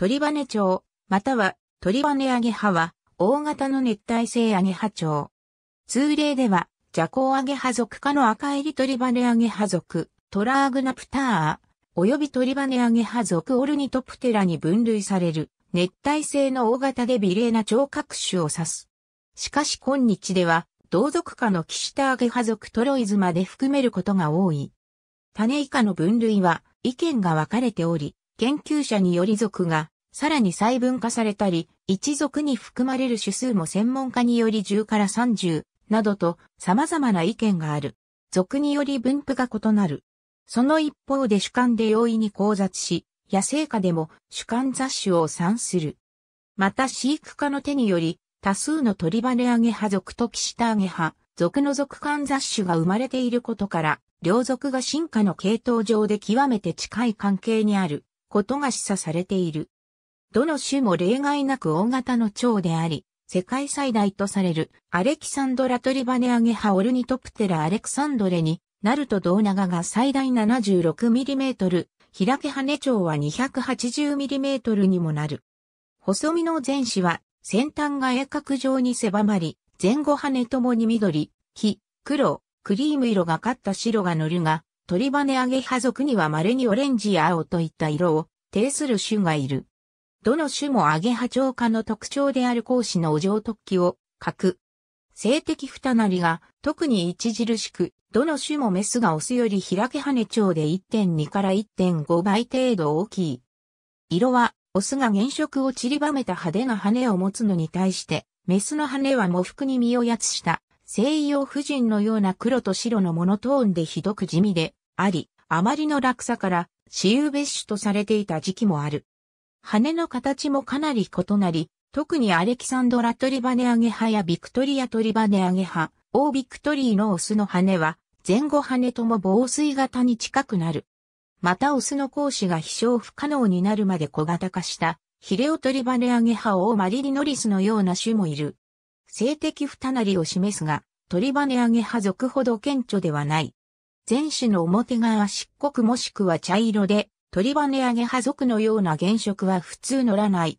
鳥羽町、または鳥羽アゲハは、大型の熱帯性アゲハ蝶。通例では、ジ行アゲハ族下の赤リ鳥羽アゲハ族、トラーグナプター、及び鳥羽アゲハ族オルニトプテラに分類される、熱帯性の大型で美麗な蝶各種を指す。しかし今日では、同族下のキシタアゲハ族トロイズまで含めることが多い。種以下の分類は意見が分かれており、研究者により族が、さらに細分化されたり、一族に含まれる種数も専門家により10から30などと様々な意見がある。族により分布が異なる。その一方で主観で容易に交雑し、野生下でも主観雑種を産する。また飼育家の手により、多数の鳥バレアゲ派族とキシタアゲ派、族の族間雑種が生まれていることから、両族が進化の系統上で極めて近い関係にあることが示唆されている。どの種も例外なく大型の蝶であり、世界最大とされるアレキサンドラトリバネアゲハオルニトプテラアレクサンドレになると胴長が最大 76mm、開け羽蝶は 280mm にもなる。細身の前肢は先端が鋭角状に狭まり、前後羽ともに緑、黄、黒、クリーム色がかった白が乗るが、鳥羽アゲハ族には稀にオレンジや青といった色を呈する種がいる。どの種もアゲハ長科の特徴である講師のお上突起を書く。性的二なりが特に著しく、どの種もメスがオスより開け羽蝶で1.2から1.5倍程度大きい。色は、オスが原色を散りばめた派手な羽を持つのに対して、メスの羽は模服に身をやつした、西洋婦人のような黒と白のモノトーンでひどく地味で、あり、あまりの落差から、私有別種とされていた時期もある。羽の形もかなり異なり、特にアレキサンドラトリバネアゲハやビクトリアトリバネアゲハ、オービクトリーのオスの羽は、前後羽とも防水型に近くなる。またオスの講師が飛翔不可能になるまで小型化した、ヒレオトリバネアゲハオーマリリノリスのような種もいる。性的不たなりを示すが、トリバネアゲハ族ほど顕著ではない。全種の表側漆黒もしくは茶色で、鳥羽根上げ派族のような原色は普通乗らない。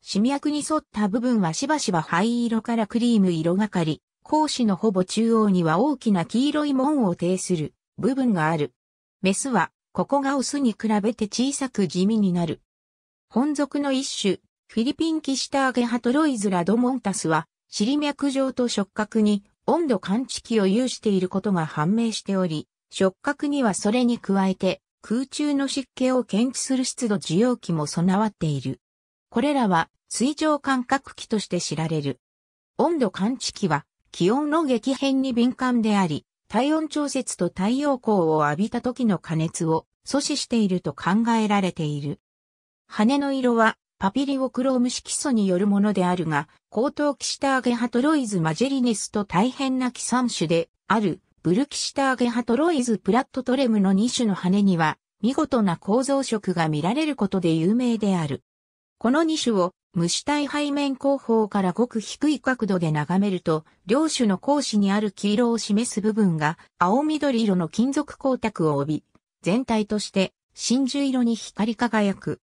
死脈に沿った部分はしばしば灰色からクリーム色がかり、講子のほぼ中央には大きな黄色い門を呈する部分がある。メスは、ここがオスに比べて小さく地味になる。本族の一種、フィリピンキシタアゲハトロイズラドモンタスは、尻脈状と触覚に温度感知器を有していることが判明しており、触覚にはそれに加えて、空中の湿気を検知する湿度受容器も備わっている。これらは水上感覚器として知られる。温度感知器は気温の激変に敏感であり、体温調節と太陽光を浴びた時の加熱を阻止していると考えられている。羽の色はパピリオクローム色素によるものであるが、高等キシターゲハトロイズマジェリネスと大変な寄産種であるブルキシターゲハトロイズ・プラットトレムの2種の羽には、見事な構造色が見られることで有名である。この2種を虫体背面後方からごく低い角度で眺めると、両種の格子にある黄色を示す部分が青緑色の金属光沢を帯び、全体として真珠色に光り輝く。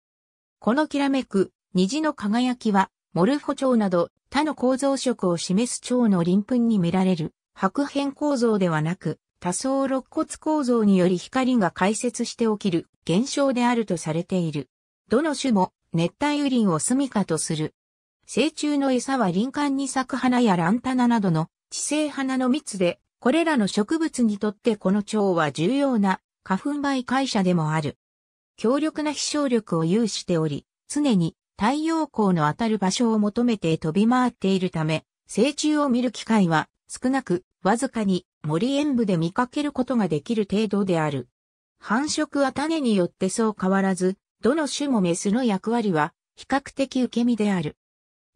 このきらめく虹の輝きは、モルフォ蝶など他の構造色を示す蝶の鱗粉に見られる。白変構造ではなく、多層肋骨構造により光が解説して起きる現象であるとされている。どの種も熱帯雨林を住処とする。成虫の餌は林間に咲く花やランタナなどの地生花の蜜で、これらの植物にとってこの蝶は重要な花粉媒介者でもある。強力な飛翔力を有しており、常に太陽光の当たる場所を求めて飛び回っているため、成虫を見る機会は少なく、わずかに森塩部で見かけることができる程度である。繁殖は種によってそう変わらず、どの種もメスの役割は比較的受け身である。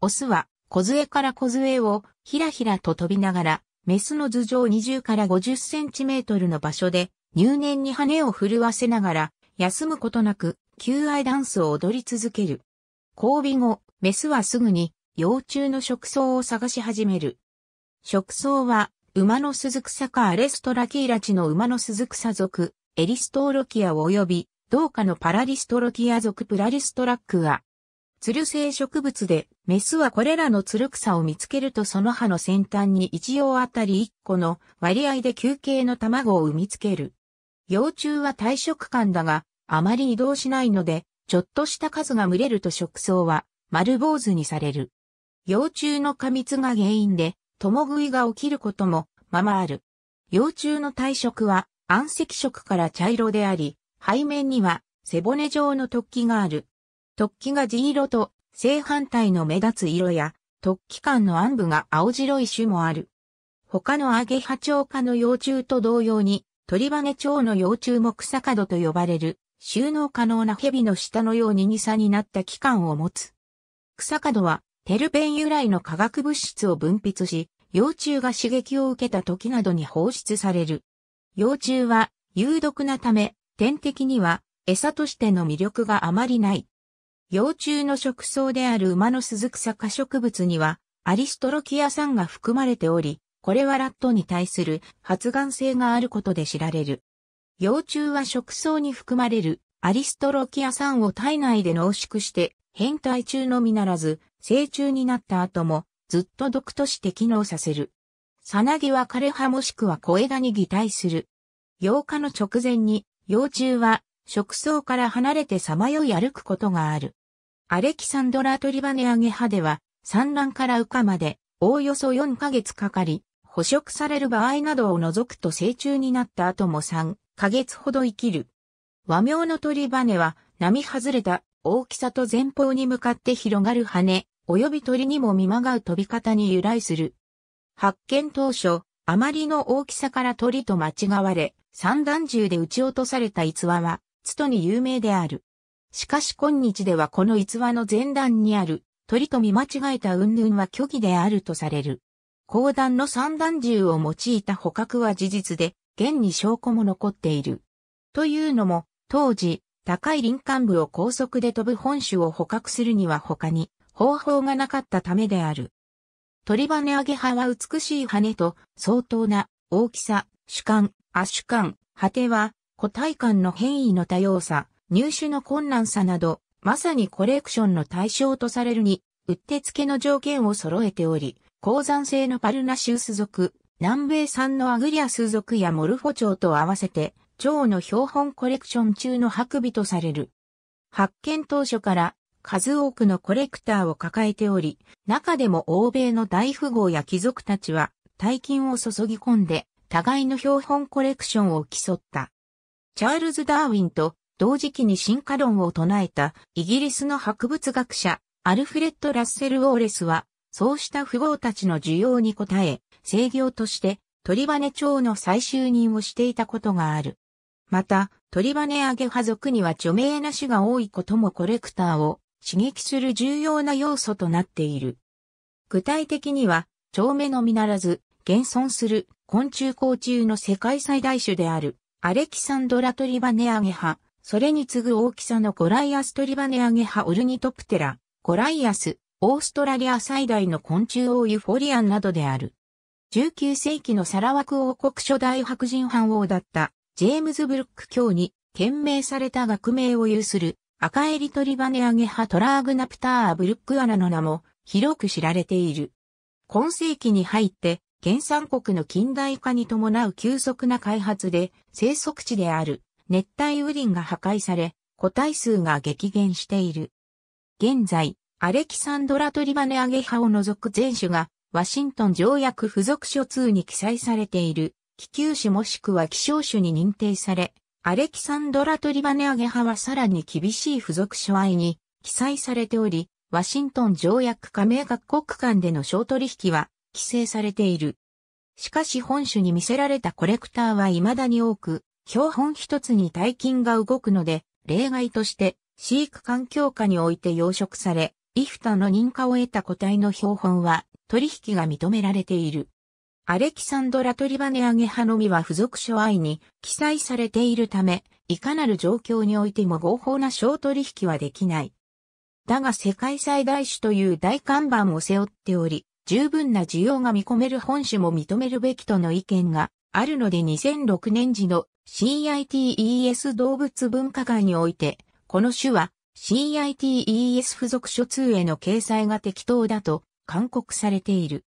オスは小杖から小杖をひらひらと飛びながら、メスの頭上20から50センチメートルの場所で入念に羽を震わせながら、休むことなく求愛ダンスを踊り続ける。交尾後、メスはすぐに幼虫の食草を探し始める。食草は馬の鈴草かアレストラキーラチの馬の鈴草属、エリストロキア及び、同化のパラリストロキア属プラリストラックは、鶴性植物で、メスはこれらの鶴草を見つけるとその葉の先端に一葉あたり一個の割合で球形の卵を産みつける。幼虫は退食感だが、あまり移動しないので、ちょっとした数が群れると食草は丸坊主にされる。幼虫の過密が原因で、共食いが起きることもままある。幼虫の体色は暗赤色から茶色であり、背面には背骨状の突起がある。突起が地色と正反対の目立つ色や、突起間の暗部が青白い種もある。他のアゲハチョウ科の幼虫と同様に、鳥羽ョ蝶の幼虫も草角と呼ばれる、収納可能な蛇の下のように二差になった器官を持つ。草角は、テルペン由来の化学物質を分泌し、幼虫が刺激を受けた時などに放出される。幼虫は有毒なため、天敵には餌としての魅力があまりない。幼虫の食草である馬の鈴草科植物にはアリストロキア酸が含まれており、これはラットに対する発がん性があることで知られる。幼虫は食草に含まれるアリストロキア酸を体内で濃縮して変態中のみならず、成虫になった後もずっと毒として機能させる。さなぎは枯れ葉もしくは小枝に擬態する。8日の直前に、幼虫は食草から離れてさまよい歩くことがある。アレキサンドラトリバネアゲハでは、産卵から羽化まで、おおよそ4ヶ月かかり、捕食される場合などを除くと成虫になった後も3ヶ月ほど生きる。和名の鳥羽は、波外れた大きさと前方に向かって広がる羽、及び鳥にも見まがう飛び方に由来する。発見当初、あまりの大きさから鳥と間違われ、散弾銃で撃ち落とされた逸話は、つとに有名である。しかし今日ではこの逸話の前段にある、鳥と見間違えた云々は虚偽であるとされる。高段の散弾銃を用いた捕獲は事実で、現に証拠も残っている。というのも、当時、高い林間部を高速で飛ぶ本種を捕獲するには他に、方法がなかったためである。鳥羽揚げ派は美しい羽と相当な大きさ、主観、圧主観、果ては個体感の変異の多様さ、入手の困難さなど、まさにコレクションの対象とされるに、うってつけの条件を揃えており、鉱山性のパルナシウス属、南米産のアグリアス属やモルフォ蝶と合わせて、蝶の標本コレクション中の白尾とされる。発見当初から数多くのコレクターを抱えており、中でも欧米の大富豪や貴族たちは大金を注ぎ込んで、互いの標本コレクションを競った。チャールズ・ダーウィンと同時期に進化論を唱えたイギリスの博物学者アルフレッド・ラッセル・ウォーレスは、そうした富豪たちの需要に応え、制御として鳥羽町の再就任をしていたことがある。また、鳥羽アゲハ族には著名な種が多いこともコレクターを刺激する重要な要素となっている。具体的には、蝶目のみならず、現存する昆虫甲虫の世界最大種である、アレキサンドラトリバネアゲハ、それに次ぐ大きさのゴライアストリバネアゲハオルニトプテラ、ゴライアス、オーストラリア最大の昆虫王ユフォリアンなどである。19世紀のサラワク王国初代白人藩王だった、ジェームズ・ブルック卿に、懸命された学名を有する、赤エリトリバネアゲハトラーグナプターブルックアナの名も広く知られている。今世紀に入って原産国の近代化に伴う急速な開発で生息地である熱帯雨林が破壊され個体数が激減している。現在、アレキサンドラトリバネアゲハを除く全種がワシントン条約付属書2に記載されている気球種もしくは希少種に認定され、アレキサンドラ・トリバネアゲハはさらに厳しい付属書愛に記載されており、ワシントン条約加盟各国間での商取引は規制されている。しかし本種に見せられたコレクターは未だに多く、標本一つに大金が動くので、例外として飼育環境下において養殖され、イフタの認可を得た個体の標本は取引が認められている。アレキサンドラトリバネアゲハのみは付属書愛に記載されているため、いかなる状況においても合法な商取引はできない。だが世界最大種という大看板を背負っており、十分な需要が見込める本種も認めるべきとの意見があるので2006年時の CITES 動物文化会において、この種は CITES 付属書2への掲載が適当だと勧告されている。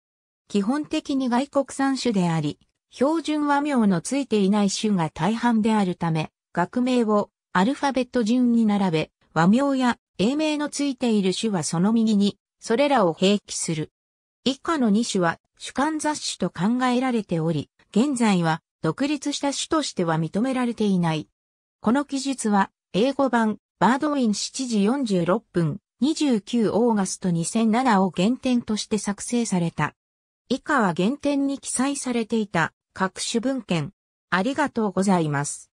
基本的に外国産種であり、標準和名のついていない種が大半であるため、学名をアルファベット順に並べ、和名や英名のついている種はその右に、それらを併記する。以下の2種は主観雑種と考えられており、現在は独立した種としては認められていない。この記述は英語版バードウィン7時46分29オーガスト2007を原点として作成された。以下は原点に記載されていた各種文献。ありがとうございます。